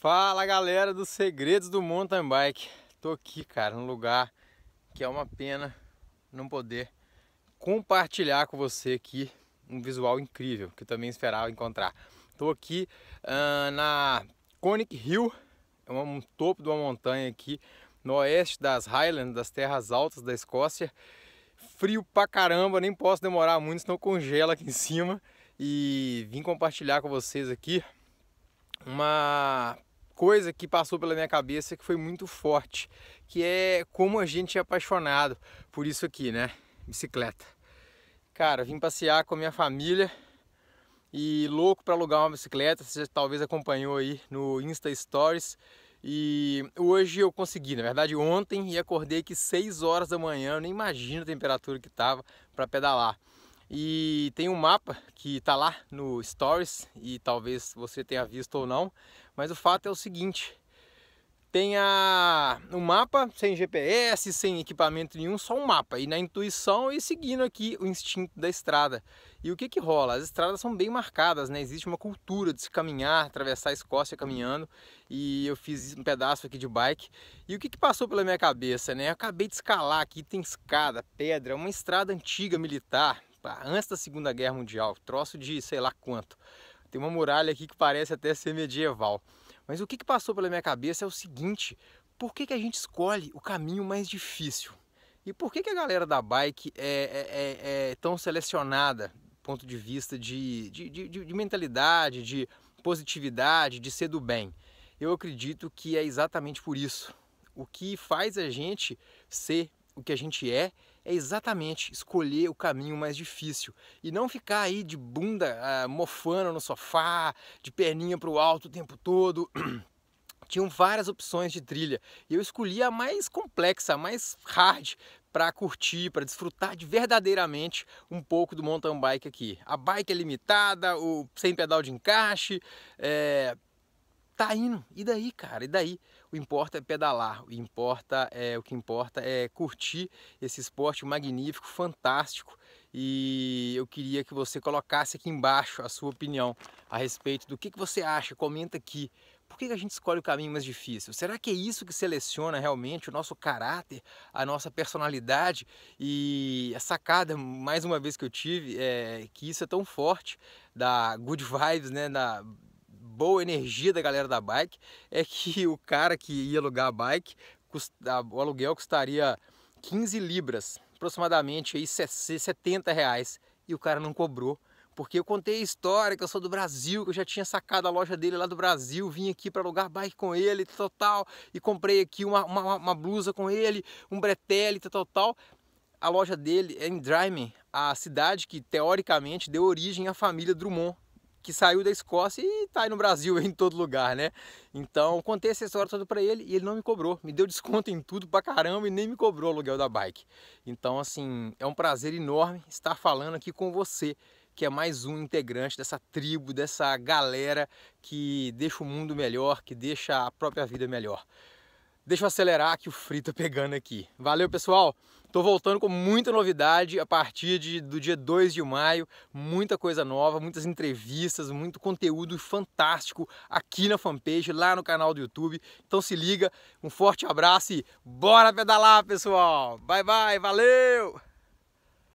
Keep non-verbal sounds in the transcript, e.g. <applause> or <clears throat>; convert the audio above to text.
Fala galera dos segredos do mountain bike. Tô aqui, cara, num lugar que é uma pena não poder compartilhar com você aqui um visual incrível que eu também esperava encontrar. Tô aqui uh, na Conic Hill, é um topo de uma montanha aqui no oeste das Highlands, das terras altas da Escócia. Frio pra caramba, nem posso demorar muito, senão congela aqui em cima. E vim compartilhar com vocês aqui uma coisa que passou pela minha cabeça que foi muito forte, que é como a gente é apaixonado por isso aqui, né? Bicicleta. Cara, vim passear com a minha família e louco para alugar uma bicicleta, você já, talvez acompanhou aí no Insta Stories. E hoje eu consegui, na verdade ontem, e acordei aqui 6 horas da manhã, eu nem imagino a temperatura que estava para pedalar. E tem um mapa que está lá no Stories e talvez você tenha visto ou não, mas o fato é o seguinte: tem a, um mapa sem GPS, sem equipamento nenhum, só um mapa e na intuição e seguindo aqui o instinto da estrada. E o que que rola? As estradas são bem marcadas, né? Existe uma cultura de se caminhar, atravessar a Escócia caminhando e eu fiz um pedaço aqui de bike. E o que que passou pela minha cabeça, né? Eu acabei de escalar aqui, tem escada, pedra, é uma estrada antiga militar antes da Segunda Guerra Mundial, troço de sei lá quanto. Tem uma muralha aqui que parece até ser medieval. Mas o que, passou pela minha cabeça é o seguinte: por que, que a gente escolhe o caminho mais difícil? E por que, que a galera da bike é, é, é, é tão selecionada do ponto de vista de, de, de, de mentalidade, de positividade, de ser do bem? Eu acredito que é exatamente por isso. O que faz a gente ser o que a gente é é exatamente escolher o caminho mais difícil e não ficar aí de bunda ah, mofando no sofá, de perninha para o alto o tempo todo. <clears throat> Tinham várias opções de trilha e eu escolhi a mais complexa, a mais hard para curtir, para desfrutar de verdadeiramente um pouco do mountain bike aqui. A bike é limitada, o sem pedal de encaixe, é, tá indo. E daí, cara? E daí? O importa é pedalar, o importa é o que importa é curtir esse esporte magnífico, fantástico. E eu queria que você colocasse aqui embaixo a sua opinião a respeito do que, que você acha. Comenta aqui. Por que, que a gente escolhe o caminho mais difícil? Será que é isso que seleciona realmente o nosso caráter, a nossa personalidade? E a sacada, mais uma vez que eu tive, é que isso é tão forte da Good <laughs> Vibes, né? Da boa energia da galera da bike é que <laughs> o cara que ia alugar a bike, o aluguel custaria 15 libras, aproximadamente aí 70 reais, e o cara não cobrou. Porque eu contei a história que eu sou do Brasil, que eu já tinha sacado a loja dele lá do Brasil, vim aqui para alugar bike com ele, total, e comprei aqui uma, uma, uma blusa com ele, um bretelle, total, A loja dele é em Drymen, a cidade que teoricamente deu origem à família Drummond, que saiu da Escócia e está aí no Brasil, <laughs> em todo lugar, né? Então, contei essa história toda para ele e ele não me cobrou. Me deu desconto em tudo pra caramba e nem me cobrou o aluguel da bike. Então, assim, é um prazer enorme estar falando aqui com você que é mais um integrante dessa tribo, dessa galera que deixa o mundo melhor, que deixa a própria vida melhor. Deixa eu acelerar que o frio tá pegando aqui. Valeu, pessoal! Estou voltando com muita novidade a partir de, do dia 2 de maio, muita coisa nova, muitas entrevistas, muito conteúdo fantástico aqui na fanpage, lá no canal do YouTube. Então se liga, um forte abraço e bora pedalar, pessoal! Bye bye, valeu!